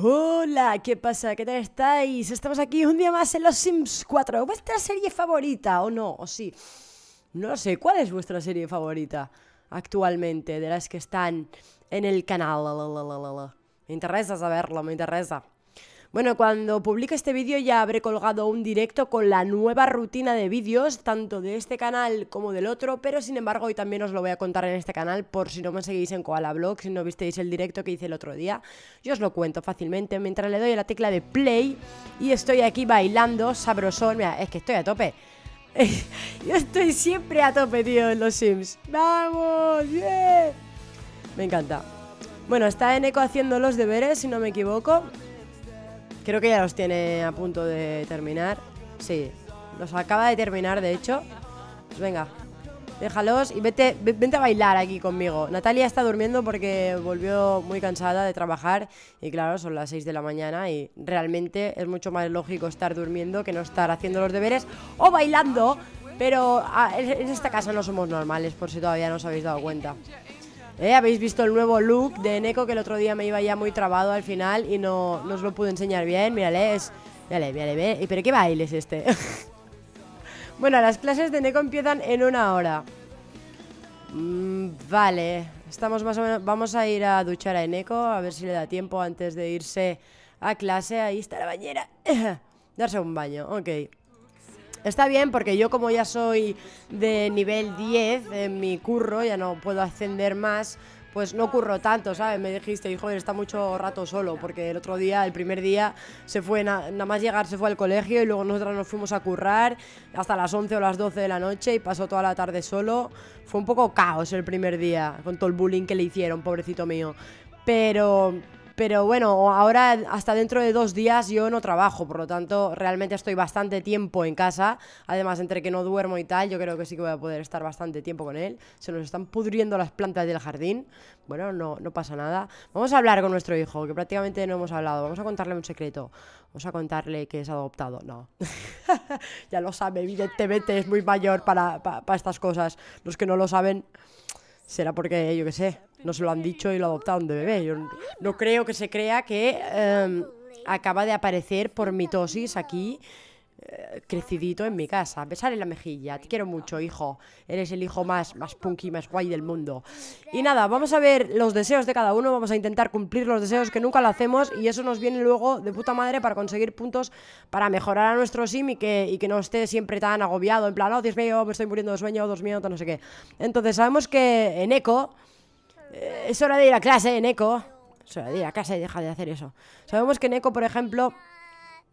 Hola, ¿qué pasa? ¿Qué tal estáis? Estamos aquí un día más en Los Sims 4, vuestra serie favorita, o no, o sí. No lo sé, ¿cuál es vuestra serie favorita actualmente de las que están en el canal? Me interesa saberlo, me interesa. Bueno, cuando publique este vídeo ya habré colgado un directo con la nueva rutina de vídeos, tanto de este canal como del otro, pero sin embargo hoy también os lo voy a contar en este canal por si no me seguís en Koala Blog, si no visteis el directo que hice el otro día. Yo os lo cuento fácilmente mientras le doy la tecla de play y estoy aquí bailando, sabrosón, mira, es que estoy a tope. Yo estoy siempre a tope, tío, en los Sims. ¡Vamos! ¡Bien! Me encanta. Bueno, está Eco haciendo los deberes, si no me equivoco. Creo que ya los tiene a punto de terminar. Sí, los acaba de terminar, de hecho. Pues venga, déjalos y vete, vente a bailar aquí conmigo. Natalia está durmiendo porque volvió muy cansada de trabajar y claro, son las 6 de la mañana y realmente es mucho más lógico estar durmiendo que no estar haciendo los deberes o bailando. Pero ah, en esta casa no somos normales, por si todavía no os habéis dado cuenta. ¿Eh? Habéis visto el nuevo look de Neko que el otro día me iba ya muy trabado al final y no, os lo pude enseñar bien. Mírale, es... Mírale, mírale, ¿Pero qué baile es este? bueno, las clases de Neko empiezan en una hora. Mm, vale, estamos más o menos... Vamos a ir a duchar a Neko, a ver si le da tiempo antes de irse a clase. Ahí está la bañera. Darse un baño, ok. Está bien porque yo como ya soy de nivel 10 en mi curro, ya no puedo ascender más, pues no curro tanto, ¿sabes? Me dijiste, hijo, está mucho rato solo, porque el otro día, el primer día, se fue, nada más llegar se fue al colegio y luego nosotras nos fuimos a currar hasta las 11 o las 12 de la noche y pasó toda la tarde solo. Fue un poco caos el primer día, con todo el bullying que le hicieron, pobrecito mío. Pero pero bueno, ahora hasta dentro de dos días yo no trabajo, por lo tanto realmente estoy bastante tiempo en casa. Además, entre que no duermo y tal, yo creo que sí que voy a poder estar bastante tiempo con él. Se nos están pudriendo las plantas del jardín. Bueno, no, no pasa nada. Vamos a hablar con nuestro hijo, que prácticamente no hemos hablado. Vamos a contarle un secreto. Vamos a contarle que es adoptado. No. ya lo sabe, evidentemente es muy mayor para, para estas cosas. Los que no lo saben, será porque, yo qué sé, no se lo han dicho y lo adoptaron de bebé. Yo no creo que se crea que em, acaba de aparecer por mitosis aquí eh, crecidito en mi casa. Besar en la mejilla. Te quiero mucho, hijo. Eres el hijo más, más punky, más guay del mundo. Y nada, vamos a ver los deseos de cada uno. Vamos a intentar cumplir los deseos que nunca lo hacemos. Y eso nos viene luego de puta madre para conseguir puntos para mejorar a nuestro sim y que, y que no esté siempre tan agobiado. En plan, oh, Dios mío, me estoy muriendo de sueño, Dos minutos, no sé qué. Entonces, sabemos que en Eco eh, es hora de ir a clase, Neko. Es hora de ir a casa y deja de hacer eso. Sabemos que Neko, por ejemplo...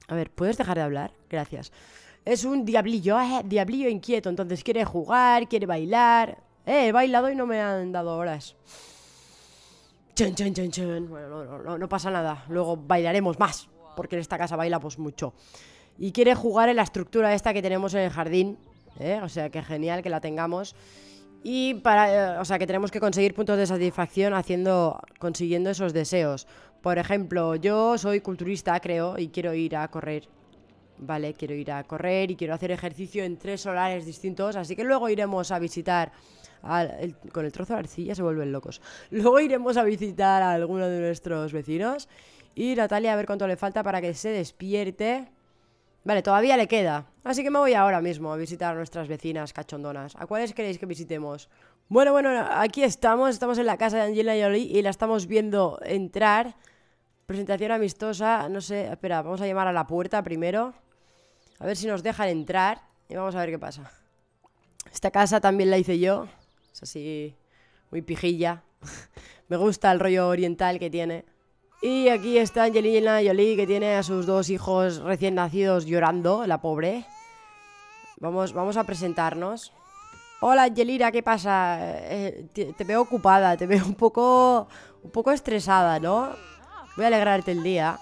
A ver, ¿puedes dejar de hablar? Gracias. Es un diablillo, ah, eh, diablillo inquieto. Entonces quiere jugar, quiere bailar. Eh, he bailado y no me han dado horas. Bueno, no, no, no pasa nada. Luego bailaremos más. Porque en esta casa bailamos pues, mucho. Y quiere jugar en la estructura esta que tenemos en el jardín. ¿eh? O sea, que genial que la tengamos. Y para, eh, o sea, que tenemos que conseguir puntos de satisfacción haciendo, consiguiendo esos deseos. Por ejemplo, yo soy culturista, creo, y quiero ir a correr. Vale, quiero ir a correr y quiero hacer ejercicio en tres solares distintos, así que luego iremos a visitar con el trozo de arcilla se vuelven locos. Luego iremos a visitar a alguno de nuestros vecinos y Natalia a ver cuánto le falta para que se despierte. Vale, todavía le queda. Así que me voy ahora mismo a visitar a nuestras vecinas cachondonas. ¿A cuáles queréis que visitemos? Bueno, bueno, aquí estamos. Estamos en la casa de y Oli y la estamos viendo entrar. Presentación amistosa. No sé, espera, vamos a llamar a la puerta primero. A ver si nos dejan entrar y vamos a ver qué pasa. Esta casa también la hice yo. Es así, muy pijilla. me gusta el rollo oriental que tiene. Y aquí está Angelina Yolí que tiene a sus dos hijos recién nacidos llorando, la pobre. Vamos, vamos a presentarnos. Hola Angelina, ¿qué pasa? Eh, te, veo ocupada, te veo un poco, un poco estresada, ¿no? Voy a alegrarte el día.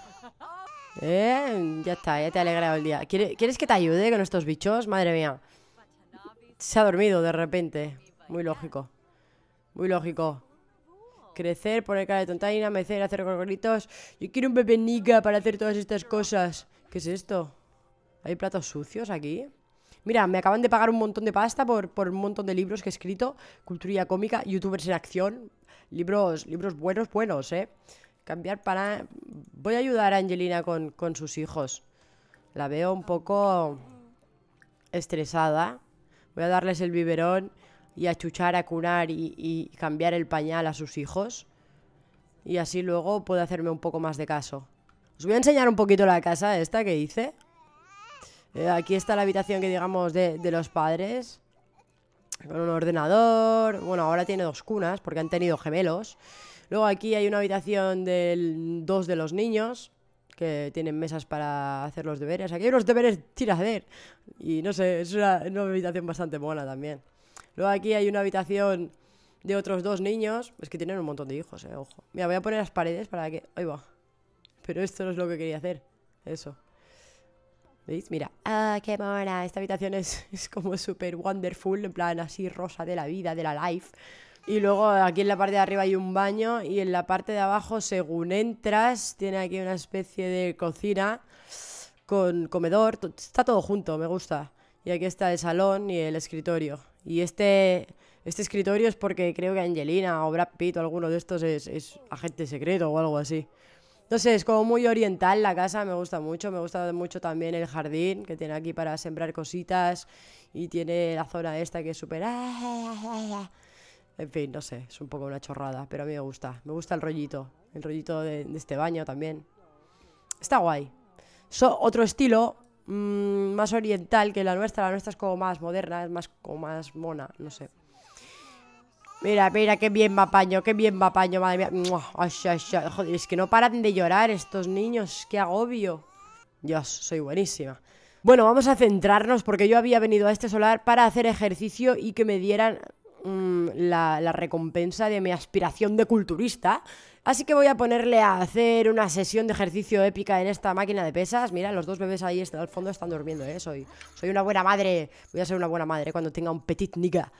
Eh, ya está, ya te he alegrado el día. ¿Quieres que te ayude con estos bichos? Madre mía. Se ha dormido de repente. Muy lógico. Muy lógico. Crecer, poner cara de tontaina, mecer, hacer gorgoritos. Yo quiero un bebé nica para hacer todas estas cosas. ¿Qué es esto? ¿Hay platos sucios aquí? Mira, me acaban de pagar un montón de pasta por, por un montón de libros que he escrito. Cultura cómica, youtubers en acción. Libros, libros buenos, buenos, ¿eh? Cambiar para... Voy a ayudar a Angelina con, con sus hijos. La veo un poco estresada. Voy a darles el biberón y chuchar, a curar y, cambiar el pañal a sus hijos. Y así luego puede hacerme un poco más de caso. Os voy a enseñar un poquito la casa esta que hice. Eh, aquí está la habitación que digamos de, los padres. Con un ordenador. Bueno, ahora tiene dos cunas porque han tenido gemelos. Luego aquí hay una habitación de dos de los niños. Que tienen mesas para hacer los deberes. Aquí hay unos deberes tirader. Y no sé, es una habitación bastante buena también. Luego aquí hay una habitación de otros dos niños. Es que tienen un montón de hijos, eh, ojo. Mira, voy a poner las paredes para que... Ahí va. Pero esto no es lo que quería hacer. Eso. ¿Veis? Mira. ¡Ah, qué mona! Esta habitación es, es como súper wonderful, en plan así rosa de la vida, de la life. Y luego aquí en la parte de arriba hay un baño y en la parte de abajo, según entras, tiene aquí una especie de cocina con comedor. Está todo junto, me gusta y aquí está el salón y el escritorio. Y este, este escritorio es porque creo que Angelina o Brad Pitt o alguno de estos es, es agente secreto o algo así. No sé, es como muy oriental la casa, me gusta mucho. Me gusta mucho también el jardín que tiene aquí para sembrar cositas y tiene la zona esta que es súper... Ah, ah, ah, en fin, no sé, es un poco una chorrada, pero a mí me gusta. Me gusta el rollito, el rollito de, este baño también. Está guay. otro estilo Mm, más oriental que la nuestra. La nuestra es como más moderna, es más como más mona, no sé. Mira, mira, qué bien va paño qué bien va paño madre mía. es que no paran de llorar estos niños, qué agobio. Yo soy buenísima. Bueno, vamos a centrarnos porque yo había venido a este solar para hacer ejercicio y que me dieran mm, la, la recompensa de mi aspiración de culturista Así que voy a ponerle a hacer una sesión de ejercicio épica en esta máquina de pesas. Mira, los dos bebés ahí al fondo están durmiendo, ¿eh? Soy, soy una buena madre. Voy a ser una buena madre cuando tenga un petit nigga.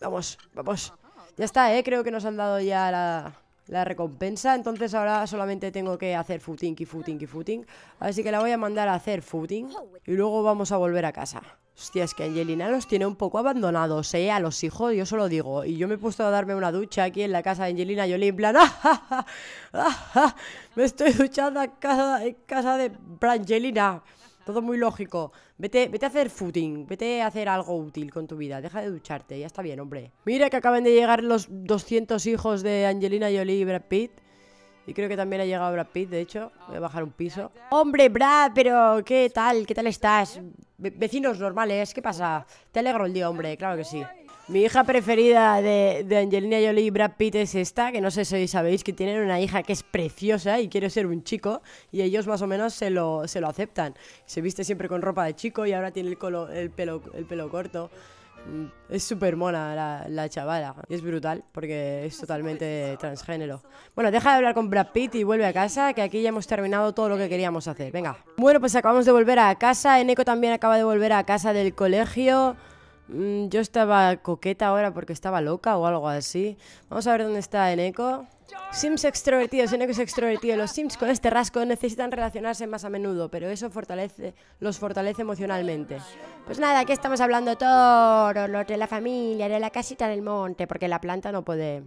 Vamos, vamos. Ya está, ¿eh? Creo que nos han dado ya la, la recompensa. Entonces ahora solamente tengo que hacer footing y footing y footing. Así que la voy a mandar a hacer footing y luego vamos a volver a casa. Hostia, es que Angelina los tiene un poco abandonados, ¿eh? A los hijos, yo solo lo digo. Y yo me he puesto a darme una ducha aquí en la casa de Angelina Jolie, en plan... ¡Ah, ja ¡Ah, me estoy duchando en casa, en casa de Angelina. Todo muy lógico. Vete, vete a hacer footing. Vete a hacer algo útil con tu vida. Deja de ducharte. Ya está bien, hombre. Mira que acaban de llegar los 200 hijos de Angelina Jolie y Brad Pitt. Y creo que también ha llegado Brad Pitt, de hecho. Voy a bajar un piso. ¡Hombre, Brad! Pero, ¿qué tal? ¿Qué tal estás? vecinos normales, ¿qué pasa? Te alegro el día, hombre. Claro que sí. Mi hija preferida de, Angelina Jolie y Brad Pitt es esta, que no sé si sabéis que tienen una hija que es preciosa y quiere ser un chico, y ellos más o menos se lo, aceptan. Se viste siempre con ropa de chico y ahora tiene el, pelo, el pelo corto. Mm, es súper mona la, la, chavala. Es brutal porque es totalmente transgénero. Bueno, deja de hablar con Brad Pitt y vuelve a casa, que aquí ya hemos terminado todo lo que queríamos hacer. Venga. Bueno, pues acabamos de volver a casa. Eneco también acaba de volver a casa del colegio. Mm, yo estaba coqueta ahora porque estaba loca o algo así. Vamos a ver dónde está eco Sims extrovertidos, Eneco es extrovertido. Los Sims con este rasgo necesitan relacionarse más a menudo, pero eso fortalece, los fortalece emocionalmente. Pues nada, aquí estamos hablando todo lo de la familia, de la casita del monte, porque la planta no puede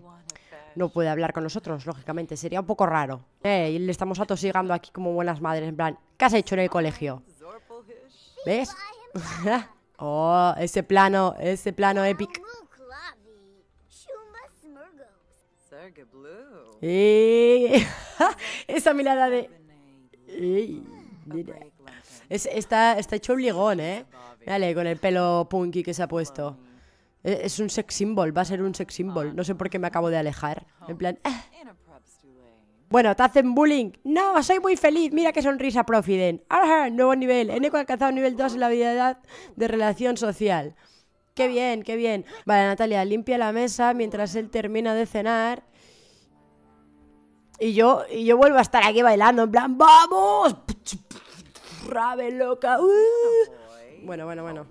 no puede hablar con nosotros, lógicamente. Sería un poco raro. Eh, y le estamos atosigando aquí como buenas madres, en plan, ¿qué has hecho en el colegio? ¿Ves? Oh, ese plano, ese plano épico. Eh, esa mirada de... está, está hecho obligón, ligón, ¿eh? Dale, con el pelo punky que se ha puesto. E, es, un sex symbol, va a ser un sex symbol. No sé por qué me acabo de alejar. En plan... Ah. Bueno, te hacen bullying. No, soy muy feliz. Mira qué sonrisa, Profiden. nuevo nivel. en ha alcanzado nivel 2 en la habilidad de relación social. Qué bien, qué bien. Vale, Natalia, limpia la mesa mientras él termina de cenar. Y yo, y yo vuelvo a estar aquí bailando, en plan, ¡vamos! Rave loca. Uh. Bueno, bueno, bueno.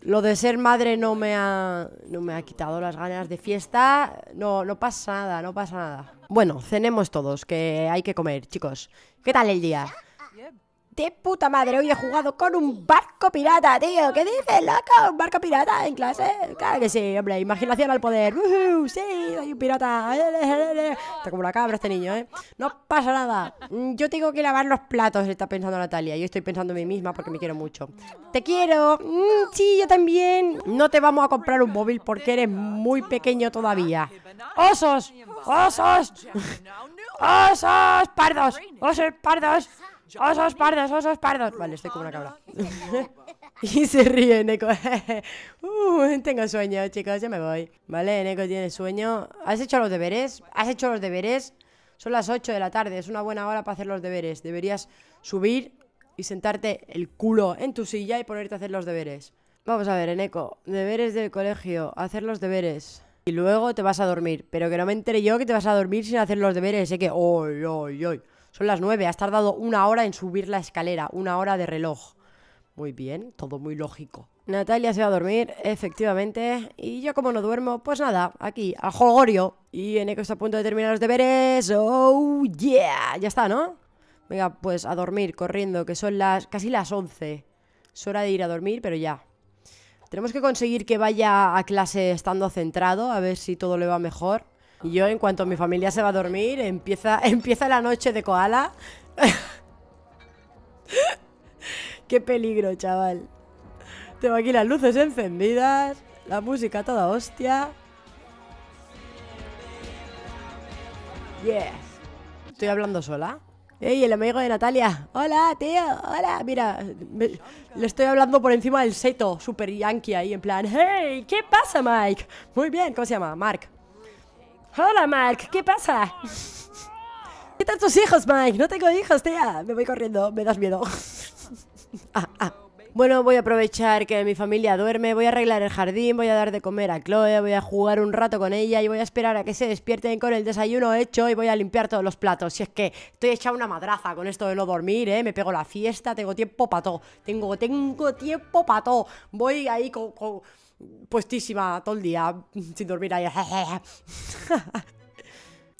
Lo de ser madre no me ha, no me ha quitado las ganas de fiesta. No, no pasa nada, no pasa nada. Bueno, cenemos todos, que hay que comer, chicos. ¿Qué tal el día? De puta madre, hoy he jugado con un barco pirata, tío. ¿Qué dices, loco? ¿Un barco pirata en clase? Claro que sí, hombre. Imaginación al poder. sí, ¡Hay un pirata. Está como la cabra este niño, ¿eh? No pasa nada. Yo tengo que lavar los platos, está pensando Natalia. Yo estoy pensando en mí misma porque me quiero mucho. Te quiero. Mm, sí, yo también. No te vamos a comprar un móvil porque eres muy pequeño todavía. ¡Osos! ¡Osos! ¡Osos pardos! ¡Osos pardos! ¡Osos pardos! ¡Osos pardos! Vale, estoy como una cabra. y se ríe Neko. Uh, tengo sueño, chicos, ya me voy. Vale, Neko tiene sueño. ¿Has hecho los deberes? ¿Has hecho los deberes? Son las 8 de la tarde, es una buena hora para hacer los deberes. Deberías subir y sentarte el culo en tu silla y ponerte a hacer los deberes. Vamos a ver, Eneco. Deberes del colegio. Hacer los deberes y luego te vas a dormir. Pero que no me entere yo que te vas a dormir sin hacer los deberes. Sé que, oy, hoy, oy. Son las nueve, has tardado una hora en subir la escalera, una hora de reloj. Muy bien, todo muy lógico. Natalia se va a dormir, efectivamente. Y yo como no duermo, pues nada, aquí, a jolgorio. Y en está a punto de terminar los deberes. ¡Oh, yeah! Ya está, ¿no? Venga, pues a dormir, corriendo, que son las casi las 11. Es hora de ir a dormir, pero ya. Tenemos que conseguir que vaya a clase estando centrado, a ver si todo le va mejor. Y yo, en cuanto mi familia se va a dormir, empieza, empieza la noche de koala. Qué peligro, chaval. Tengo aquí las luces encendidas, la música toda hostia. ¡Yes! ¿Estoy hablando sola? Ey, el amigo de Natalia. Hola, tío. Hola. Mira, le estoy hablando por encima del seto, super yankee ahí, en plan, hey, ¿qué pasa, Mike? Muy bien, ¿cómo se llama? Mark. Hola, Mark, ¿qué pasa? ¿Qué tal tus hijos, Mike? No tengo hijos, tía. Me voy corriendo, me das miedo. Ah, bueno, voy a aprovechar que mi familia duerme, voy a arreglar el jardín, voy a dar de comer a Chloe, voy a jugar un rato con ella y voy a esperar a que se despierten con el desayuno hecho y voy a limpiar todos los platos. Si es que estoy hecha una madraza con esto de no dormir, ¿eh? Me pego la fiesta, tengo tiempo para todo. Tengo, tengo tiempo para todo. Voy ahí puestísima todo el día sin dormir ahí.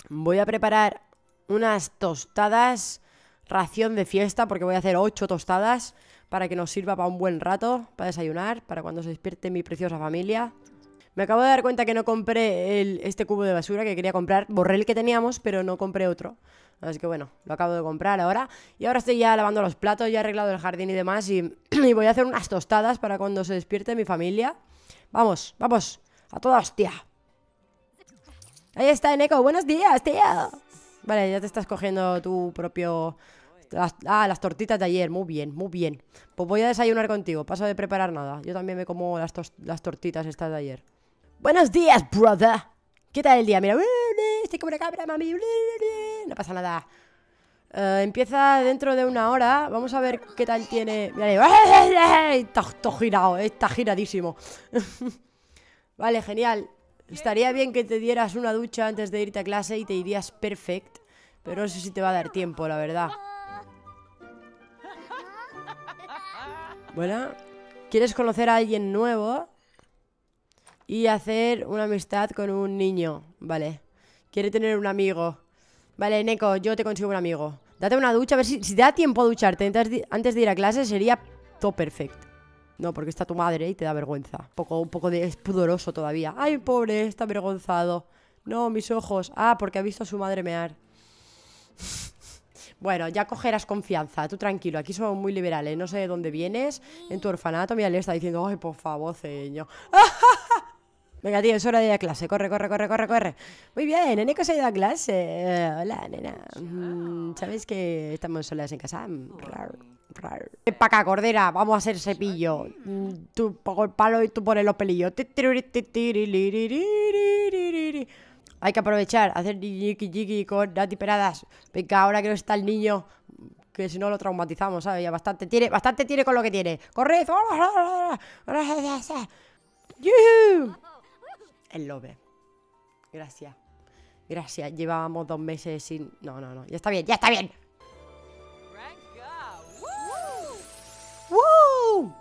voy a preparar unas tostadas, ración de fiesta, porque voy a hacer ocho tostadas para que nos sirva para un buen rato, para desayunar, para cuando se despierte mi preciosa familia. Me acabo de dar cuenta que no compré este cubo de basura que quería comprar. borrel que teníamos, pero no compré otro. Así que bueno, lo acabo de comprar ahora. Y ahora estoy ya lavando los platos, ya he arreglado el jardín y demás. Y, voy a hacer unas tostadas para cuando se despierte mi familia. Vamos, vamos. A toda hostia. Ahí está, Eneco. Buenos días, tía. Vale, ya te estás cogiendo tu propio ah, las tortitas de ayer, muy bien, muy bien. Pues voy a desayunar contigo, paso de preparar nada. Yo también me como las, tortitas estas de ayer. Buenos días, brother. ¿Qué tal el día? Mira, estoy como una cabra, mami. No pasa nada. Eh, empieza dentro de una hora. Vamos a ver qué tal tiene. Mira, está, está girado, eh, está giradísimo. vale, genial. Estaría bien que te dieras una ducha antes de irte a clase y te irías perfect. Pero no sé si te va a dar tiempo, la verdad. Bueno, ¿quieres conocer a alguien nuevo? Y hacer una amistad con un niño, vale. Quiere tener un amigo. Vale, Neko, yo te consigo un amigo. Date una ducha, a ver si, te da tiempo a ducharte antes de ir a clase, sería todo perfecto. No, porque está tu madre y te da vergüenza. Poco, un poco de, es pudoroso todavía. Ay, pobre, está avergonzado. No, mis ojos. Ah, porque ha visto a su madre mear. Bueno, ya cogerás confianza, tú tranquilo, aquí somos muy liberales, no sé de dónde vienes, en tu orfanato, mira, le está diciendo, ay, por favor, ceño. Venga, tío, es hora de ir a clase. Corre, corre, corre, corre, corre. Muy bien, Eneco se ha ido a clase. Hola, nena. Mm, ¿Sabes que estamos solas en casa? Mm, rar, rar. Eh, paca, cordera, vamos a hacer cepillo. Mm, tú pongo el palo y tú pones los pelillos. Hay que aprovechar, hacer jiki jiki con Nati Peradas. Venga, ahora que no está el niño, que si no lo traumatizamos, ¿sabes? Ya bastante tiene, bastante tiene con lo que tiene. ¡Corred! El lobe. Gracias. Gracias. Llevábamos dos meses sin. No, no, no. Ya está bien, ya está bien. ¡Woo!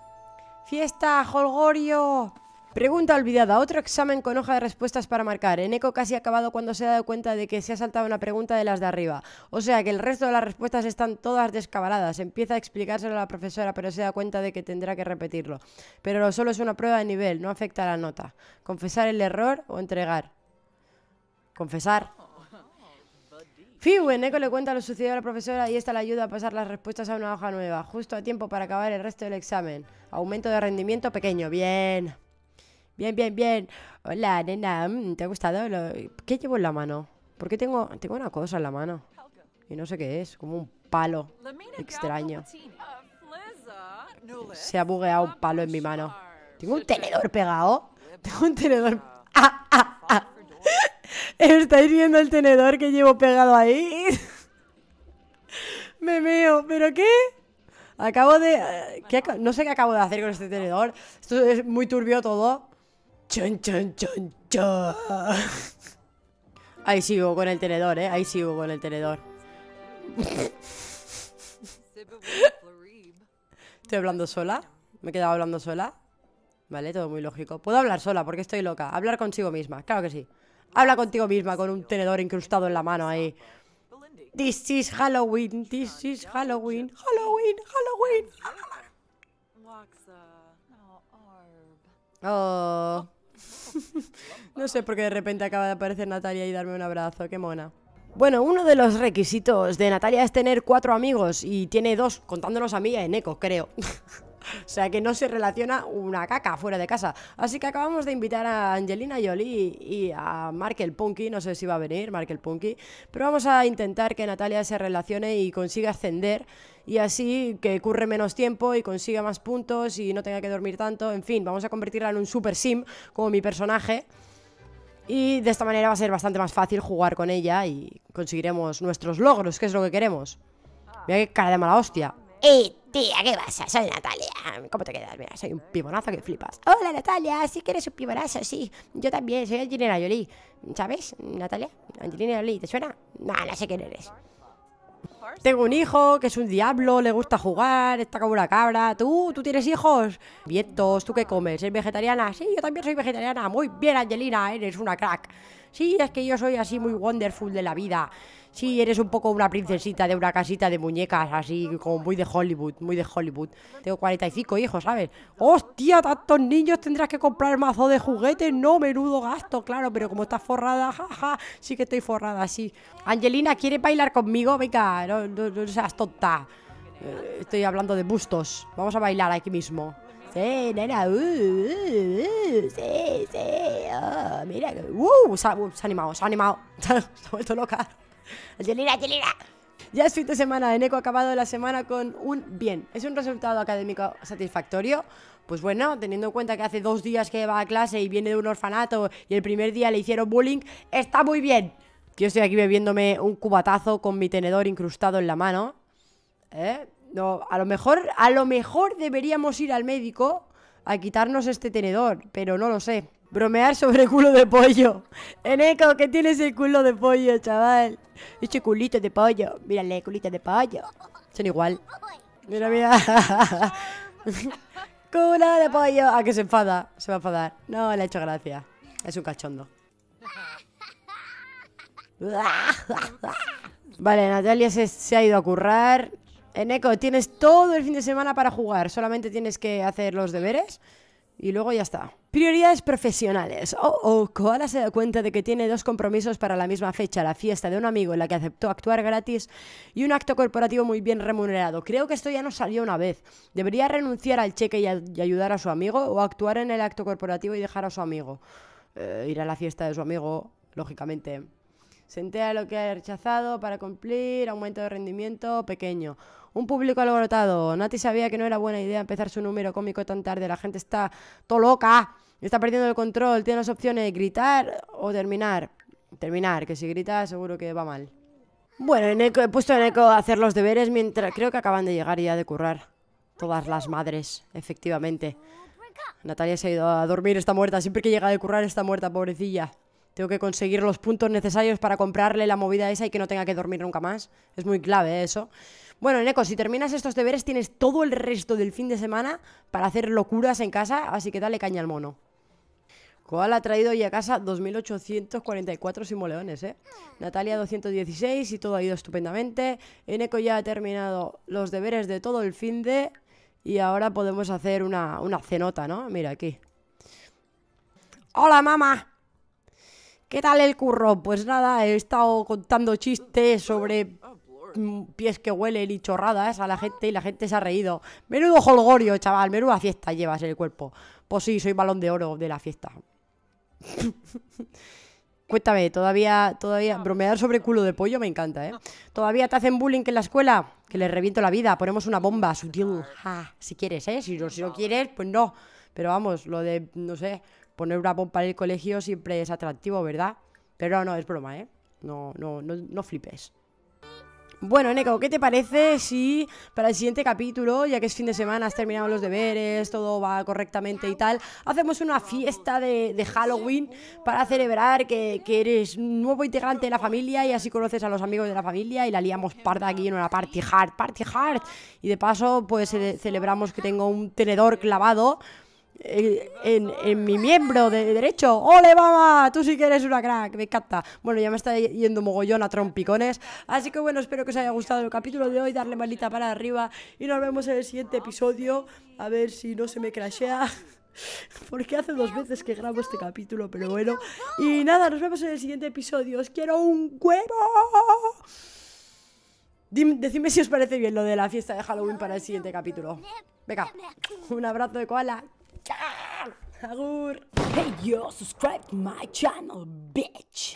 ¡Fiesta, Holgorio! Pregunta olvidada. Otro examen con hoja de respuestas para marcar. en eco casi acabado cuando se ha dado cuenta de que se ha saltado una pregunta de las de arriba. O sea que el resto de las respuestas están todas descabaladas. Empieza a explicárselo a la profesora, pero se da cuenta de que tendrá que repetirlo. Pero solo es una prueba de nivel, no afecta a la nota. Confesar el error o entregar. Confesar. Fiu, Eneco le cuenta lo sucedido a la profesora y esta le ayuda a pasar las respuestas a una hoja nueva, justo a tiempo para acabar el resto del examen. Aumento de rendimiento pequeño, bien. Bien, bien, bien. Hola, nena. Mm, ¿Te ha gustado? ¿Qué llevo en la mano? Porque tengo, tengo una cosa en la mano. Y no sé qué es. Como un palo extraño. Se ha bugueado un palo en mi mano. Tengo un tenedor pegado. Tengo un tenedor. ¡Ah, ah, ah. estáis viendo el tenedor que llevo pegado ahí? Me meo. ¿Pero qué? Acabo de... Eh, no sé qué acabo de hacer con este tenedor. Esto es muy turbio todo. Chon, chon, chon, Ahí sigo con el tenedor, ¿eh? Ahí sigo con el tenedor. Estoy hablando sola. Me he quedado hablando sola. Vale, todo muy lógico. Puedo hablar sola porque estoy loca. Hablar consigo misma, claro que sí. Habla contigo misma con un tenedor incrustado en la mano ahí. This is Halloween, this is Halloween, Halloween, Halloween. Uh, oh. no sé por qué de repente acaba de aparecer Natalia y darme un abrazo, qué mona. Bueno, uno de los requisitos de Natalia es tener cuatro amigos y tiene dos, contándonos a mí y a Eneco, creo. o sea que no se relaciona una caca fuera de casa. Así que acabamos de invitar a Angelina Jolie y a Markel Punky, no sé si va a venir Markel Punky, pero vamos a intentar que Natalia se relacione y consiga ascender y así que curre menos tiempo y consiga más puntos y no tenga que dormir tanto. En fin, vamos a convertirla en un super sim como mi personaje. Y de esta manera va a ser bastante más fácil jugar con ella y conseguiremos nuestros logros, que es lo que queremos. Mira qué cara de mala hostia. ¡Eh, tía! ¿Qué pasa? Soy Natalia. ¿Cómo te quedas? Mira, soy un pibonazo que flipas. Hola, Natalia. Sí que eres un pibonazo, sí. Yo también, soy Angelina Jolie. ¿Sabes, Natalia? Angelina Jolie, ¿te suena? No, no sé quién eres. Tengo un hijo que es un diablo, le gusta jugar, está como una cabra. ¿Tú? ¿Tú tienes hijos? Vientos, ¿tú qué comes? ¿Eres vegetariana? Sí, yo también soy vegetariana. Muy bien, Angelina, eres una crack. Sí, es que yo soy así muy wonderful de la vida. Sí, eres un poco una princesita de una casita de muñecas, así como muy de Hollywood, muy de Hollywood. Tengo 45 hijos, ¿sabes? ¡Hostia, tantos niños tendrás que comprar mazo de juguetes! No, menudo gasto, claro, pero como estás forrada, jaja, sí que estoy forrada, sí. Angelina, quiere bailar conmigo? Venga, no, seas tonta. Eh, estoy hablando de bustos. Vamos a bailar aquí mismo. Sí, nena, uh, uh, oh, mira, uh, se ha animado, se ha animado, se ha vuelto loca. Ya es fin de semana, Eneco ha acabado la semana con un bien. ¿Es un resultado académico satisfactorio? Pues bueno, teniendo en cuenta que hace dos días que va a clase y viene de un orfanato y el primer día le hicieron bullying, está muy bien. Yo estoy aquí bebiéndome un cubatazo con mi tenedor incrustado en la mano. ¿eh? No, a lo mejor, a lo mejor deberíamos ir al médico a quitarnos este tenedor, pero no lo sé. Bromear sobre culo de pollo. Eneco, ¿qué tienes el culo de pollo, chaval? Este culito de pollo. Mírale, culito de pollo. Son igual. Mira, mira. culo de pollo. Ah, que se enfada. Se va a enfadar. No, le ha hecho gracia. Es un cachondo. Vale, Natalia se, ha ido a currar. Eneco, tienes todo el fin de semana para jugar. Solamente tienes que hacer los deberes y luego ya está. Prioridades profesionales. Oh, oh, Koala se da cuenta de que tiene dos compromisos para la misma fecha, la fiesta de un amigo en la que aceptó actuar gratis y un acto corporativo muy bien remunerado. Creo que esto ya no salió una vez. ¿Debería renunciar al cheque y, ayudar a su amigo o actuar en el acto corporativo y dejar a su amigo? Eh, ir a la fiesta de su amigo, lógicamente. Se entera lo que ha rechazado para cumplir, aumento de rendimiento pequeño. Un público alborotado. Nati sabía que no era buena idea empezar su número cómico tan tarde. La gente está todo loca. Está perdiendo el control. Tiene las opciones de gritar o terminar. Terminar, que si grita seguro que va mal. Bueno, en eco, he puesto en eco hacer los deberes mientras... Creo que acaban de llegar ya de currar. Todas las madres, efectivamente. Natalia se ha ido a dormir, está muerta. Siempre que llega de currar está muerta, pobrecilla. Tengo que conseguir los puntos necesarios para comprarle la movida esa y que no tenga que dormir nunca más. Es muy clave ¿eh? eso. Bueno, Eneko, si terminas estos deberes, tienes todo el resto del fin de semana para hacer locuras en casa, así que dale caña al mono. Koala ha traído hoy a casa 2.844 simoleones, ¿eh? Natalia 216 y todo ha ido estupendamente. Eneco ya ha terminado los deberes de todo el fin de... Y ahora podemos hacer una, una cenota, ¿no? Mira, aquí. ¡Hola, mamá! ¿Qué tal el curro? Pues nada, he estado contando chistes sobre Mm, pies que huelen y chorradas a la gente y la gente se ha reído. Menudo holgorio, chaval, menuda fiesta llevas en el cuerpo. Pues sí, soy balón de oro de la fiesta. Cuéntame, todavía, todavía, bromear sobre culo de pollo me encanta, ¿eh? ¿Todavía te hacen bullying en la escuela? Que les reviento la vida, ponemos una bomba sutil. si quieres, ¿eh? Si no, si no quieres, pues no. Pero vamos, lo de, no sé, poner una bomba en el colegio siempre es atractivo, ¿verdad? Pero no, no, es broma, ¿eh? No, no, no, no flipes. Bueno, Neko, ¿qué te parece si para el siguiente capítulo, ya que es fin de semana, has terminado los deberes, todo va correctamente y tal, hacemos una fiesta de, Halloween para celebrar que, eres nuevo integrante de la familia y así conoces a los amigos de la familia y la liamos parda aquí en una party hard, party hard. Y de paso, pues celebramos que tengo un tenedor clavado eh, en, mi miembro de derecho. ¡Ole, mamá! Tú sí que eres una crack, me encanta. Bueno, ya me está yendo mogollón a trompicones. Así que bueno, espero que os haya gustado el capítulo de hoy. Darle manita para arriba y nos vemos en el siguiente episodio. A ver si no se me crashea. Porque hace dos veces que grabo este capítulo, pero bueno. Y nada, nos vemos en el siguiente episodio. ¡Os quiero un huevo! decidme si os parece bien lo de la fiesta de Halloween para el siguiente capítulo. Venga, un abrazo de koala. Hey yo, subscribe to my channel, bitch!